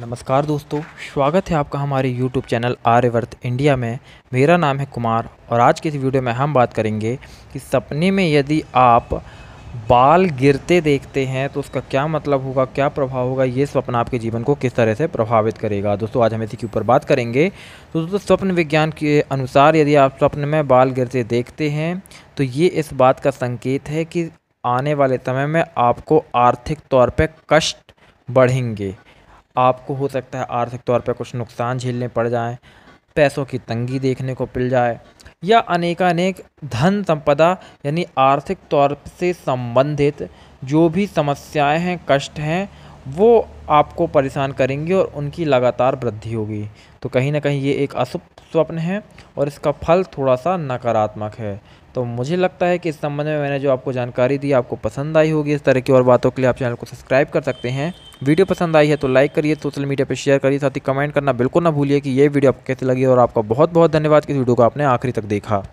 नमस्कार दोस्तों स्वागत है आपका हमारे YouTube चैनल आर्यवर्त इंडिया में मेरा नाम है कुमार और आज के इस वीडियो में हम बात करेंगे कि सपने में यदि आप बाल गिरते देखते हैं तो उसका क्या मतलब होगा क्या प्रभाव होगा ये स्वप्न आपके जीवन को किस तरह से प्रभावित करेगा दोस्तों आज हम इसी के ऊपर बात करेंगे तो दोस्तों स्वप्न विज्ञान के अनुसार यदि आप स्वप्न में बाल गिरते देखते हैं तो ये इस बात का संकेत है कि आने वाले समय में आपको आर्थिक तौर पर कष्ट बढ़ेंगे आपको हो सकता है आर्थिक तौर पर कुछ नुकसान झेलने पड़ जाएँ पैसों की तंगी देखने को मिल जाए या अनेकानेक धन संपदा यानी आर्थिक तौर से संबंधित जो भी समस्याएं हैं कष्ट हैं वो आपको परेशान करेंगी और उनकी लगातार वृद्धि होगी तो कहीं ना कहीं ये एक अशुभ स्वप्न है और इसका फल थोड़ा सा नकारात्मक है तो मुझे लगता है कि इस संबंध में मैंने जो आपको जानकारी दी आपको पसंद आई होगी इस तरह की और बातों के लिए आप चैनल को सब्सक्राइब कर सकते हैं वीडियो पसंद आई है तो लाइक करिए सोशल मीडिया पर शेयर करिए साथ ही कमेंट करना बिल्कुल ना भूलिए कि ये वीडियो आपको कैसे लगी और आपका बहुत बहुत धन्यवाद कि वीडियो को आपने आखिरी तक देखा